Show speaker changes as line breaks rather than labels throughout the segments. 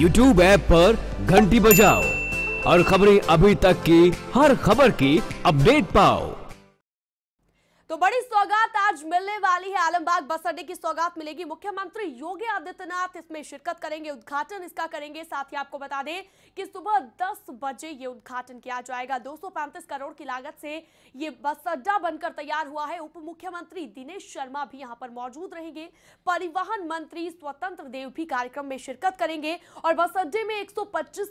YouTube app पर घंटी बजाओ और खबरें अभी तक की हर खबर की अपडेट पाओ तो बड़ी सौगात सौगात आज मिलने वाली है आलमबाग बस अड्डे की सौगात मिलेगी मुख्यमंत्री योगी आदित्यनाथ इसमें शिरकत करेंगे उद्घाटन इसका करेंगे साथ ही आपको बता दें कि सुबह 10 बजे ये उद्घाटन किया जाएगा दो करोड़ की लागत से ये बस अड्डा बनकर तैयार हुआ है उप मुख्यमंत्री दिनेश शर्मा भी यहाँ पर मौजूद रहेंगे परिवहन मंत्री स्वतंत्र देव भी कार्यक्रम में शिरकत करेंगे और बस अड्डे में एक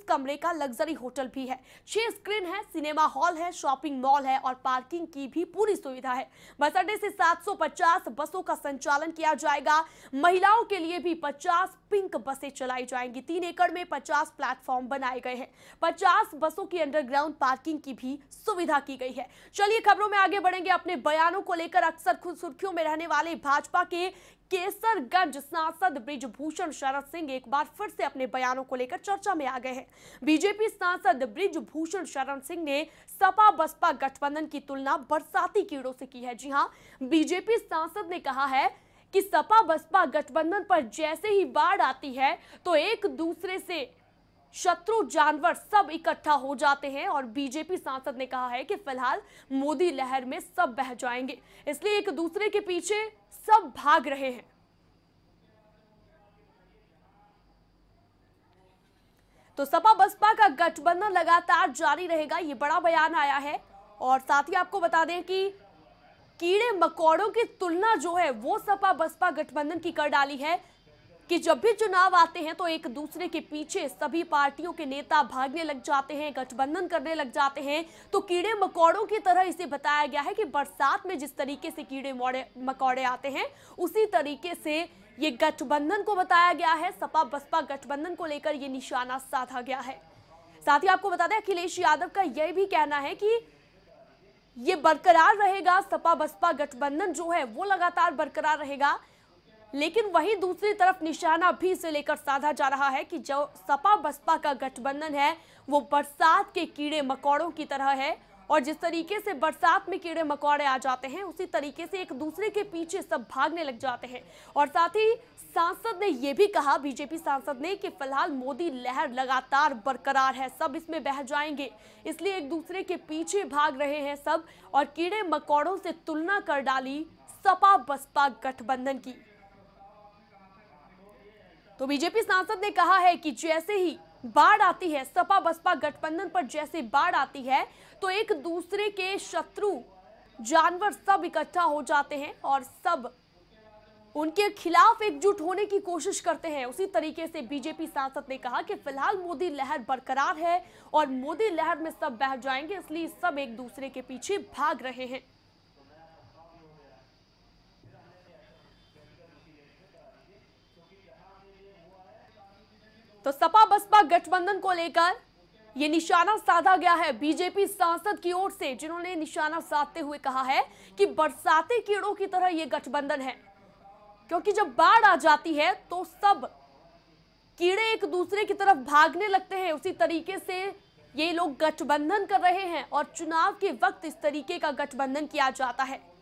कमरे का लग्जरी होटल भी है छह स्क्रीन है सिनेमा हॉल है शॉपिंग मॉल है और पार्किंग की भी पूरी सुविधा है बस अड्डे से 750 बसों का संचालन किया जाएगा महिलाओं के लिए भी 50 पिंक बसें चलाई जाएंगी तीन एकड़ में 50 प्लेटफॉर्म बनाए गए हैं 50 बसों की अंडरग्राउंड पार्किंग की भी सुविधा की गई है चलिए खबरों में आगे बढ़ेंगे अपने बयानों को लेकर अक्सर खुद सुर्खियों में रहने वाले भाजपा के केसरगंज सांसद ब्रिजभूषण शरद सिंह एक बार फिर से अपने बयानों को लेकर चर्चा में आ गए हैं बीजेपी सांसद ब्रिजभूषण शरण सिंह ने सपा बसपा गठबंधन की तुलना बरसाती कीड़ों से की है जी हाँ बीजेपी सांसद ने कहा है कि सपा बसपा गठबंधन पर जैसे ही बाढ़ आती है तो एक दूसरे से शत्रु जानवर सब इकट्ठा हो जाते हैं और बीजेपी सांसद ने कहा है कि फिलहाल मोदी लहर में सब बह जाएंगे इसलिए एक दूसरे के पीछे सब भाग रहे हैं तो सपा बसपा का गठबंधन लगातार जारी रहेगा ये बड़ा बयान आया है और साथ ही आपको बता दें कि कीड़े मकौड़ों की तुलना जो है वो सपा बसपा गठबंधन की कर डाली है कि जब भी चुनाव आते हैं तो एक दूसरे के पीछे सभी पार्टियों के नेता भागने लग जाते हैं गठबंधन करने लग जाते हैं तो कीड़े मकोड़ों की तरह इसे बताया गया है कि बरसात में जिस तरीके से कीड़े मोड़े मकौड़े आते हैं उसी तरीके से ये गठबंधन को बताया गया है सपा बसपा गठबंधन को लेकर ये निशाना साधा गया है साथ ही आपको बता दें अखिलेश यादव का यह भी कहना है कि ये बरकरार रहेगा सपा बसपा गठबंधन जो है वो लगातार बरकरार रहेगा लेकिन वहीं दूसरी तरफ निशाना भी इसे लेकर साधा जा रहा है कि जो सपा बसपा का गठबंधन है वो बरसात के कीड़े मकौड़ों की तरह है और जिस तरीके से बरसात में कीड़े मकौड़े आ जाते हैं उसी तरीके से एक दूसरे के पीछे सब भागने लग जाते हैं और साथ ही सांसद ने यह भी कहा बीजेपी सांसद ने कि फिलहाल मोदी लहर लगातार बरकरार है सब इसमें बह जाएंगे इसलिए एक दूसरे के पीछे भाग रहे हैं सब और कीड़े मकौड़ों से तुलना कर डाली सपा बसपा गठबंधन की तो बीजेपी सांसद ने कहा है कि जैसे ही बाढ़ आती है सपा बसपा गठबंधन पर जैसे बाढ़ आती है तो एक दूसरे के शत्रु जानवर सब इकट्ठा हो जाते हैं और सब उनके खिलाफ एकजुट होने की कोशिश करते हैं उसी तरीके से बीजेपी सांसद ने कहा कि फिलहाल मोदी लहर बरकरार है और मोदी लहर में सब बह जाएंगे इसलिए सब एक दूसरे के पीछे भाग रहे हैं तो सपा बसपा गठबंधन को लेकर ये निशाना साधा गया है बीजेपी सांसद की ओर से जिन्होंने निशाना साधते हुए कहा है कि बरसाती कीड़ों की तरह ये गठबंधन है क्योंकि जब बाढ़ आ जाती है तो सब कीड़े एक दूसरे की तरफ भागने लगते हैं उसी तरीके से ये लोग गठबंधन कर रहे हैं और चुनाव के वक्त इस तरीके का गठबंधन किया जाता है